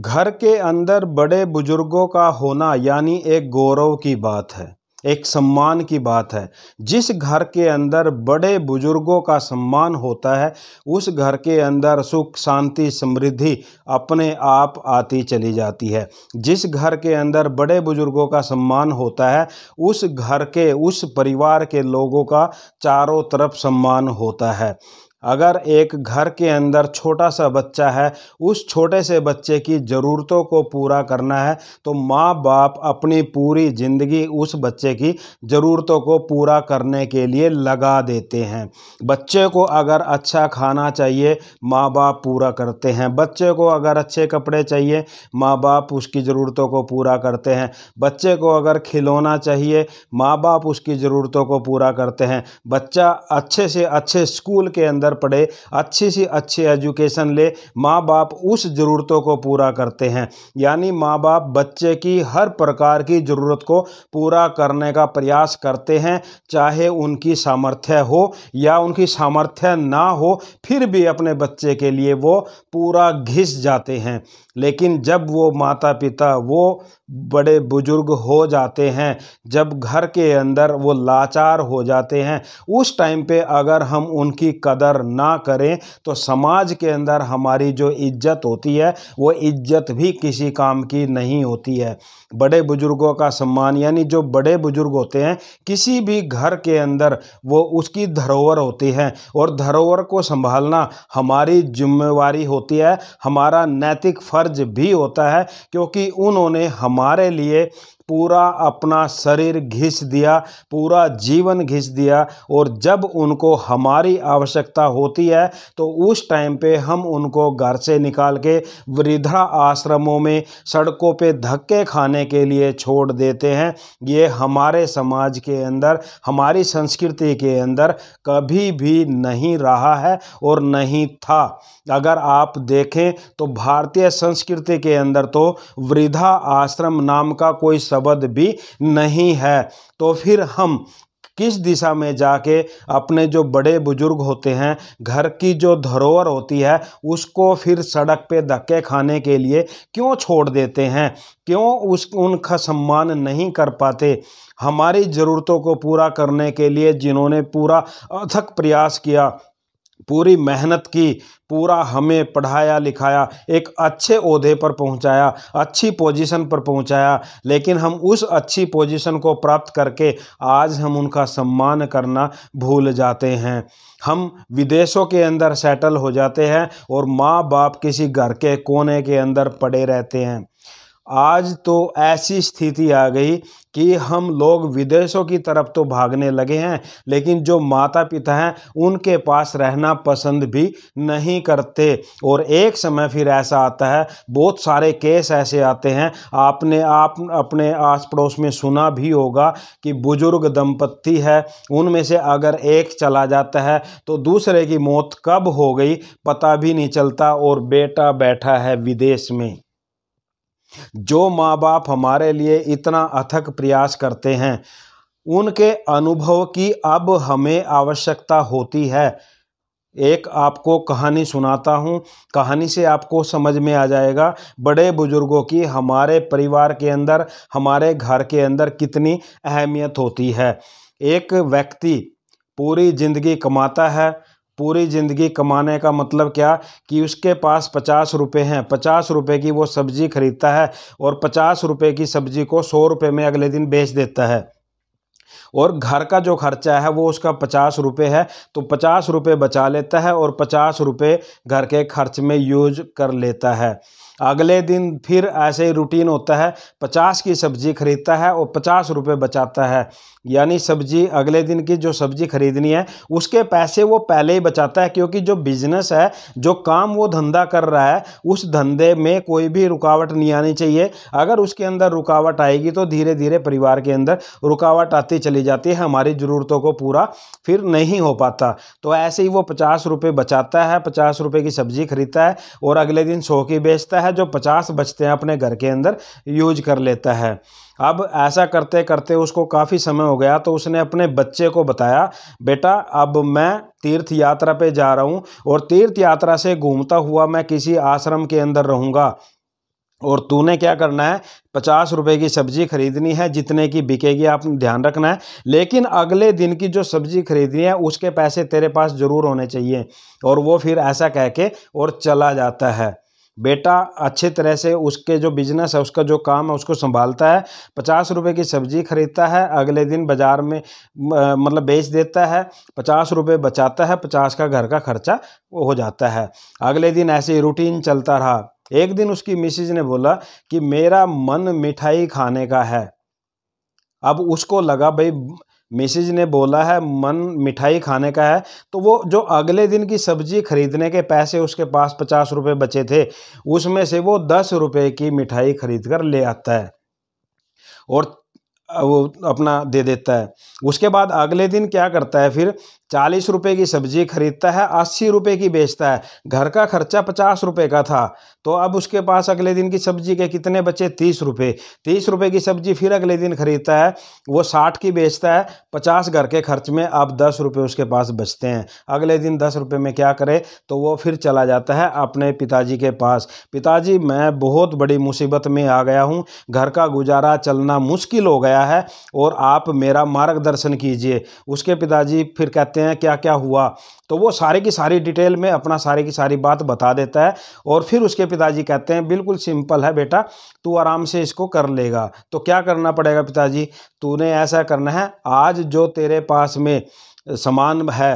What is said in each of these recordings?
घर के अंदर बड़े बुजुर्गों का होना यानी एक गौरव की बात है एक सम्मान की बात है जिस घर के अंदर बड़े बुजुर्गों का सम्मान होता है उस घर के अंदर सुख शांति समृद्धि अपने आप आती चली जाती है जिस घर के अंदर बड़े बुजुर्गों का सम्मान होता है उस घर के उस परिवार के लोगों का चारों तरफ सम्मान होता है अगर एक घर के अंदर छोटा सा बच्चा है उस छोटे से बच्चे की ज़रूरतों को पूरा करना है तो माँ बाप अपनी पूरी ज़िंदगी उस बच्चे की ज़रूरतों को पूरा करने के लिए लगा देते हैं बच्चे को अगर अच्छा खाना चाहिए माँ बाप पूरा करते हैं बच्चे को अगर अच्छे कपड़े चाहिए माँ बाप उसकी ज़रूरतों को पूरा करते हैं बच्चे को अगर खिलौना चाहिए माँ बाप उसकी ज़रूरतों को पूरा करते हैं बच्चा अच्छे से अच्छे स्कूल के अंदर अंदर पढ़े अच्छी सी अच्छी एजुकेशन ले माँ बाप उस ज़रूरतों को पूरा करते हैं यानी माँ बाप बच्चे की हर प्रकार की ज़रूरत को पूरा करने का प्रयास करते हैं चाहे उनकी सामर्थ्य हो या उनकी सामर्थ्य ना हो फिर भी अपने बच्चे के लिए वो पूरा घिस जाते हैं लेकिन जब वो माता पिता वो बड़े बुजुर्ग हो जाते हैं जब घर के अंदर वो लाचार हो जाते हैं उस टाइम पे अगर हम उनकी कदर ना करें तो समाज के अंदर हमारी जो इज्जत होती है वो इज्जत भी किसी काम की नहीं होती है बड़े बुजुर्गों का सम्मान यानी जो बड़े बुजुर्ग होते हैं किसी भी घर के अंदर वो उसकी धरोहर होती है और धरोहर को संभालना हमारी जिम्मेवारी होती है हमारा नैतिक फ़र्ज भी होता है क्योंकि उन्होंने हमारे लिए पूरा अपना शरीर घिस दिया पूरा जीवन घिस दिया और जब उनको हमारी आवश्यकता होती है तो उस टाइम पे हम उनको घर से निकाल के वृद्धा आश्रमों में सड़कों पे धक्के खाने के लिए छोड़ देते हैं ये हमारे समाज के अंदर हमारी संस्कृति के अंदर कभी भी नहीं रहा है और नहीं था अगर आप देखें तो भारतीय संस्कृति के अंदर तो वृद्धा आश्रम नाम का कोई शब्द भी नहीं है तो फिर हम किस दिशा में जाके अपने जो बड़े बुजुर्ग होते हैं घर की जो धरोहर होती है उसको फिर सड़क पे धक्के खाने के लिए क्यों छोड़ देते हैं क्यों उस उनका सम्मान नहीं कर पाते हमारी ज़रूरतों को पूरा करने के लिए जिन्होंने पूरा अथक प्रयास किया पूरी मेहनत की पूरा हमें पढ़ाया लिखाया एक अच्छे अहदे पर पहुंचाया अच्छी पोजीशन पर पहुंचाया लेकिन हम उस अच्छी पोजीशन को प्राप्त करके आज हम उनका सम्मान करना भूल जाते हैं हम विदेशों के अंदर सेटल हो जाते हैं और माँ बाप किसी घर के कोने के अंदर पड़े रहते हैं आज तो ऐसी स्थिति आ गई कि हम लोग विदेशों की तरफ तो भागने लगे हैं लेकिन जो माता पिता हैं उनके पास रहना पसंद भी नहीं करते और एक समय फिर ऐसा आता है बहुत सारे केस ऐसे आते हैं आपने आप अपने आस पड़ोस में सुना भी होगा कि बुजुर्ग दंपत्ति है उनमें से अगर एक चला जाता है तो दूसरे की मौत कब हो गई पता भी नहीं चलता और बेटा बैठा है विदेश में जो माँ बाप हमारे लिए इतना अथक प्रयास करते हैं उनके अनुभव की अब हमें आवश्यकता होती है एक आपको कहानी सुनाता हूँ कहानी से आपको समझ में आ जाएगा बड़े बुजुर्गों की हमारे परिवार के अंदर हमारे घर के अंदर कितनी अहमियत होती है एक व्यक्ति पूरी ज़िंदगी कमाता है पूरी ज़िंदगी कमाने का मतलब क्या कि उसके पास पचास रुपये हैं पचास रुपये की वो सब्ज़ी खरीदता है और पचास रुपये की सब्ज़ी को सौ रुपये में अगले दिन बेच देता है और घर का जो खर्चा है वो उसका पचास रुपये है तो पचास रुपये बचा लेता है और पचास रुपये घर के खर्च में यूज कर लेता है अगले दिन फिर ऐसे ही रूटीन होता है पचास की सब्ज़ी खरीदता है और पचास रुपये बचाता है यानी सब्ज़ी अगले दिन की जो सब्ज़ी खरीदनी है उसके पैसे वो पहले ही बचाता है क्योंकि जो बिज़नेस है जो काम वो धंधा कर रहा है उस धंधे में कोई भी रुकावट नहीं आनी चाहिए अगर उसके अंदर रुकावट आएगी तो धीरे धीरे परिवार के अंदर रुकावट आती चली जाती है हमारी ज़रूरतों को पूरा फिर नहीं हो पाता तो ऐसे ही वो पचास रुपये बचाता है पचास रुपये की सब्ज़ी खरीदता है और अगले दिन सौ की बेचता है जो पचास बचते हैं अपने घर के अंदर यूज कर लेता है अब ऐसा करते करते उसको काफ़ी समय हो गया तो उसने अपने बच्चे को बताया बेटा अब मैं तीर्थ यात्रा पे जा रहा हूँ और तीर्थ यात्रा से घूमता हुआ मैं किसी आश्रम के अंदर रहूँगा और तूने क्या करना है पचास रुपए की सब्ज़ी खरीदनी है जितने की बिकेगी आप ध्यान रखना है लेकिन अगले दिन की जो सब्ज़ी खरीदनी है उसके पैसे तेरे पास ज़रूर होने चाहिए और वो फिर ऐसा कह के और चला जाता है बेटा अच्छे तरह से उसके जो बिजनेस है उसका जो काम है उसको संभालता है पचास रुपए की सब्ज़ी खरीदता है अगले दिन बाज़ार में मतलब बेच देता है पचास रुपये बचाता है पचास का घर का खर्चा हो जाता है अगले दिन ऐसे ही रूटीन चलता रहा एक दिन उसकी मिसिज ने बोला कि मेरा मन मिठाई खाने का है अब उसको लगा भाई मिसिज ने बोला है मन मिठाई खाने का है तो वो जो अगले दिन की सब्जी खरीदने के पैसे उसके पास पचास रुपए बचे थे उसमें से वो दस रुपये की मिठाई खरीद कर ले आता है और वो अपना दे देता है उसके बाद अगले दिन क्या करता है फिर चालीस रुपये की सब्ज़ी खरीदता है अस्सी रुपये की बेचता है घर का खर्चा पचास रुपये का था तो अब उसके पास अगले दिन की सब्ज़ी के कितने बचे तीस रुपये तीस रुपये की सब्ज़ी फिर अगले दिन खरीदता है वो साठ की बेचता है पचास घर के खर्च में अब दस रुपये उसके पास बचते हैं अगले दिन दस रुपये में क्या करे तो वो फिर चला जाता है अपने पिताजी के पास पिताजी मैं बहुत बड़ी मुसीबत में आ गया हूँ घर का गुजारा चलना मुश्किल हो गया गया है और आप मेरा मार्गदर्शन कीजिए उसके पिताजी फिर कहते हैं क्या क्या हुआ तो वो सारे की सारी डिटेल में अपना सारे की सारी बात बता देता है और फिर उसके पिताजी कहते हैं बिल्कुल सिंपल है बेटा तू आराम से इसको कर लेगा तो क्या करना पड़ेगा पिताजी तूने ऐसा करना है आज जो तेरे पास में सामान है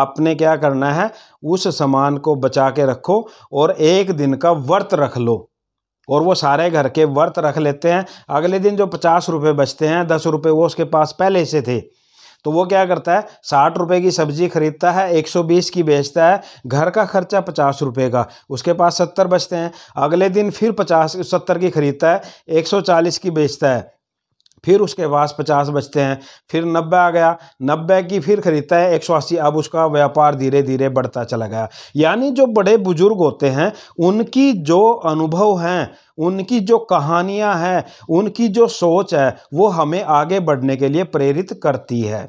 आपने क्या करना है उस सामान को बचा के रखो और एक दिन का व्रत रख लो और वो सारे घर के व्रत रख लेते हैं अगले दिन जो पचास रुपये बचते हैं दस रुपये वो उसके पास पहले से थे तो वो क्या करता है साठ रुपये की सब्जी खरीदता है एक सौ बीस की बेचता है घर का खर्चा पचास रुपये का उसके पास सत्तर बचते हैं अगले दिन फिर पचास सत्तर की खरीदता है एक सौ चालीस की बेचता है फिर उसके पास पचास बचते हैं फिर नब्बे आ गया नब्बे की फिर ख़रीदता है एक सौ अस्सी अब उसका व्यापार धीरे धीरे बढ़ता चला गया यानी जो बड़े बुजुर्ग होते हैं उनकी जो अनुभव हैं उनकी जो कहानियाँ हैं उनकी जो सोच है वो हमें आगे बढ़ने के लिए प्रेरित करती है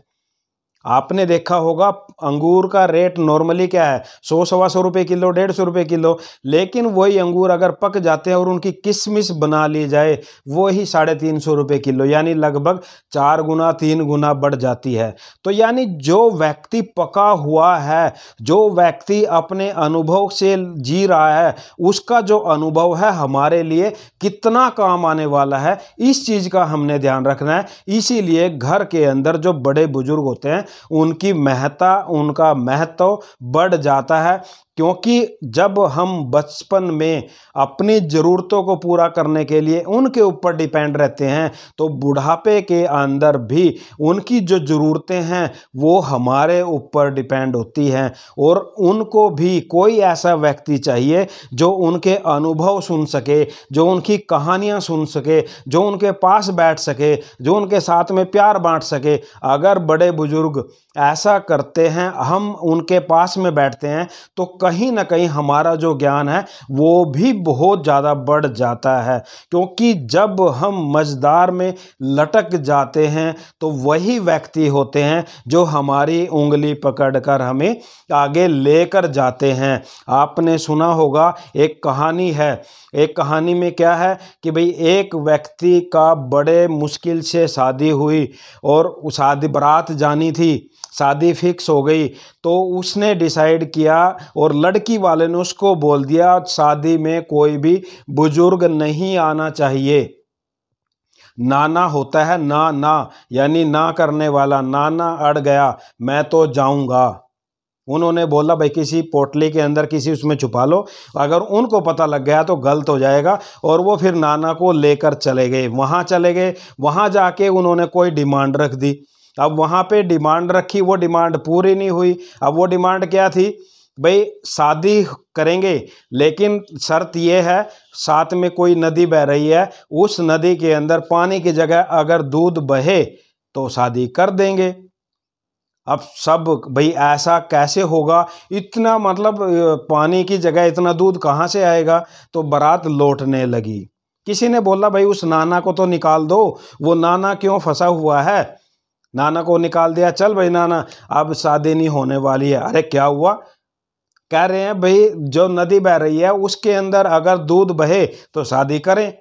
आपने देखा होगा अंगूर का रेट नॉर्मली क्या है सौ सवा सौ रुपये किलो डेढ़ सौ रुपये किलो लेकिन वही अंगूर अगर पक जाते हैं और उनकी किशमिश बना ली जाए वही साढ़े तीन सौ रुपये किलो यानी लगभग चार गुना तीन गुना बढ़ जाती है तो यानी जो व्यक्ति पका हुआ है जो व्यक्ति अपने अनुभव से जी रहा है उसका जो अनुभव है हमारे लिए कितना काम आने वाला है इस चीज़ का हमने ध्यान रखना है इसीलिए घर के अंदर जो बड़े बुजुर्ग होते हैं उनकी महत्ता उनका महत्व बढ़ जाता है क्योंकि जब हम बचपन में अपनी ज़रूरतों को पूरा करने के लिए उनके ऊपर डिपेंड रहते हैं तो बुढ़ापे के अंदर भी उनकी जो ज़रूरतें हैं वो हमारे ऊपर डिपेंड होती हैं और उनको भी कोई ऐसा व्यक्ति चाहिए जो उनके अनुभव सुन सके जो उनकी कहानियाँ सुन सके जो उनके पास बैठ सके जो उनके साथ में प्यार बाँट सके अगर बड़े बुज़ुर्ग ऐसा करते हैं हम उनके पास में बैठते हैं तो कहीं ना कहीं हमारा जो ज्ञान है वो भी बहुत ज़्यादा बढ़ जाता है क्योंकि जब हम मजदार में लटक जाते हैं तो वही व्यक्ति होते हैं जो हमारी उंगली पकड़कर हमें आगे लेकर जाते हैं आपने सुना होगा एक कहानी है एक कहानी में क्या है कि भाई एक व्यक्ति का बड़े मुश्किल से शादी हुई और शादी बारात जानी थी शादी फिक्स हो गई तो उसने डिसाइड किया और लड़की वाले ने उसको बोल दिया शादी में कोई भी बुज़ुर्ग नहीं आना चाहिए नाना होता है ना ना यानी ना करने वाला नाना अड़ गया मैं तो जाऊंगा उन्होंने बोला भाई किसी पोटली के अंदर किसी उसमें छुपा लो अगर उनको पता लग गया तो गलत हो जाएगा और वो फिर नाना को लेकर चले गए वहाँ चले गए वहाँ जाके उन्होंने कोई डिमांड रख दी अब वहाँ पे डिमांड रखी वो डिमांड पूरी नहीं हुई अब वो डिमांड क्या थी भाई शादी करेंगे लेकिन शर्त यह है साथ में कोई नदी बह रही है उस नदी के अंदर पानी की जगह अगर दूध बहे तो शादी कर देंगे अब सब भाई ऐसा कैसे होगा इतना मतलब पानी की जगह इतना दूध कहाँ से आएगा तो बारात लौटने लगी किसी ने बोला भाई उस नाना को तो निकाल दो वो नाना क्यों फंसा हुआ है नाना को निकाल दिया चल भाई नाना अब शादी नहीं होने वाली है अरे क्या हुआ कह रहे हैं भाई जो नदी बह रही है उसके अंदर अगर दूध बहे तो शादी करें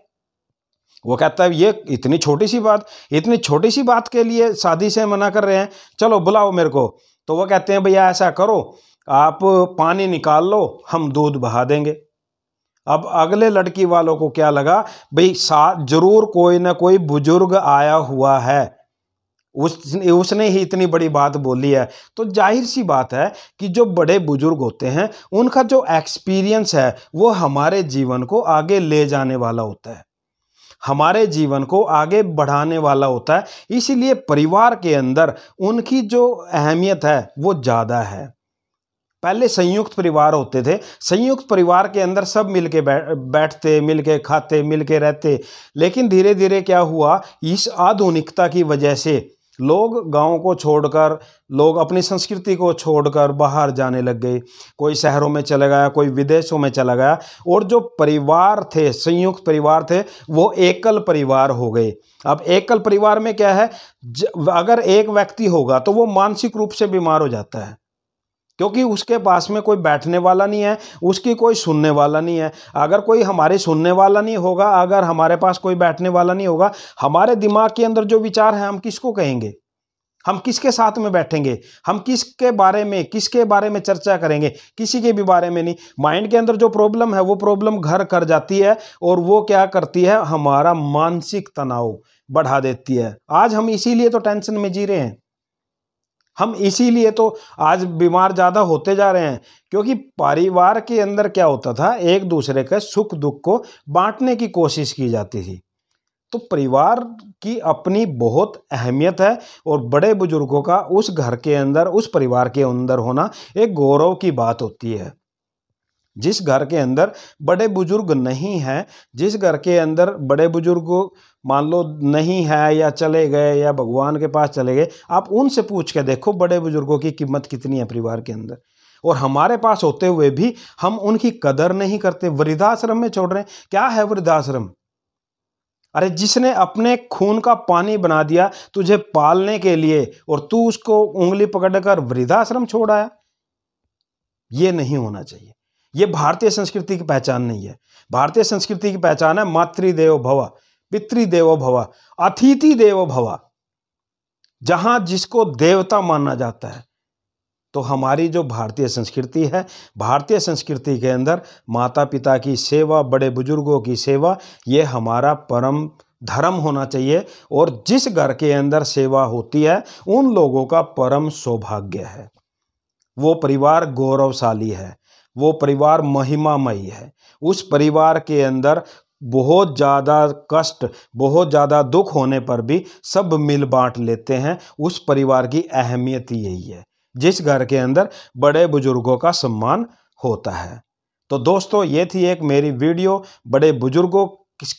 वो कहता है ये इतनी छोटी सी बात इतनी छोटी सी बात के लिए शादी से मना कर रहे हैं चलो बुलाओ मेरे को तो वो कहते हैं भैया ऐसा करो आप पानी निकाल लो हम दूध बहा देंगे अब अगले लड़की वालों को क्या लगा भाई सा जरूर कोई ना कोई बुजुर्ग आया हुआ है उस उसने ही इतनी बड़ी बात बोली है तो जाहिर सी बात है कि जो बड़े बुजुर्ग होते हैं उनका जो एक्सपीरियंस है वो हमारे जीवन को आगे ले जाने वाला होता है हमारे जीवन को आगे बढ़ाने वाला होता है इसीलिए परिवार के अंदर उनकी जो अहमियत है वो ज़्यादा है पहले संयुक्त परिवार होते थे संयुक्त परिवार के अंदर सब मिलके बैठते मिलके खाते मिलके रहते लेकिन धीरे धीरे क्या हुआ इस आधुनिकता की वजह से लोग गाँव को छोड़कर लोग अपनी संस्कृति को छोड़कर बाहर जाने लग गए कोई शहरों में चला गया कोई विदेशों में चला गया और जो परिवार थे संयुक्त परिवार थे वो एकल परिवार हो गए अब एकल परिवार में क्या है अगर एक व्यक्ति होगा तो वो मानसिक रूप से बीमार हो जाता है क्योंकि उसके पास में कोई बैठने वाला नहीं है उसकी कोई सुनने वाला नहीं है अगर कोई हमारे सुनने वाला नहीं होगा अगर हमारे पास कोई बैठने वाला नहीं होगा हमारे दिमाग के अंदर जो विचार है हम किसको कहेंगे हम किसके साथ में बैठेंगे हम किसके बारे में किसके बारे में चर्चा करेंगे किसी के भी बारे में नहीं माइंड के अंदर जो प्रॉब्लम है वो प्रॉब्लम घर कर जाती है और वो क्या करती है हमारा मानसिक तनाव बढ़ा देती है आज हम इसीलिए तो टेंशन में जी रहे हैं हम इसीलिए तो आज बीमार ज़्यादा होते जा रहे हैं क्योंकि परिवार के अंदर क्या होता था एक दूसरे के सुख दुख को बांटने की कोशिश की जाती थी तो परिवार की अपनी बहुत अहमियत है और बड़े बुजुर्गों का उस घर के अंदर उस परिवार के अंदर होना एक गौरव की बात होती है जिस घर के अंदर बड़े बुजुर्ग नहीं हैं जिस घर के अंदर बड़े बुजुर्ग मान लो नहीं है या चले गए या भगवान के पास चले गए आप उनसे पूछ के देखो बड़े बुजुर्गों की कीमत कितनी है परिवार के अंदर और हमारे पास होते हुए भी हम उनकी कदर नहीं करते वृद्धाश्रम में छोड़ रहे हैं क्या है वृद्धाश्रम अरे जिसने अपने खून का पानी बना दिया तुझे पालने के लिए और तू उसको उंगली पकड़कर वृद्धाश्रम छोड़ाया ये नहीं होना चाहिए ये भारतीय संस्कृति की पहचान नहीं है भारतीय संस्कृति की पहचान है मातृदेव भव पितृदेव भव अतिथि देव भव जहां जिसको देवता माना जाता है तो हमारी जो भारतीय संस्कृति है भारतीय संस्कृति के अंदर माता पिता की सेवा बड़े बुजुर्गों की सेवा ये हमारा परम धर्म होना चाहिए और जिस घर के अंदर सेवा होती है उन लोगों का परम सौभाग्य है वो परिवार गौरवशाली है वो परिवार महिमामयी है उस परिवार के अंदर बहुत ज़्यादा कष्ट बहुत ज़्यादा दुख होने पर भी सब मिल बांट लेते हैं उस परिवार की अहमियत यही है जिस घर के अंदर बड़े बुजुर्गों का सम्मान होता है तो दोस्तों ये थी एक मेरी वीडियो बड़े बुजुर्गों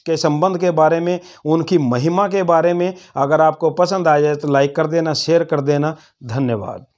के संबंध के बारे में उनकी महिमा के बारे में अगर आपको पसंद आ जाए तो लाइक कर देना शेयर कर देना धन्यवाद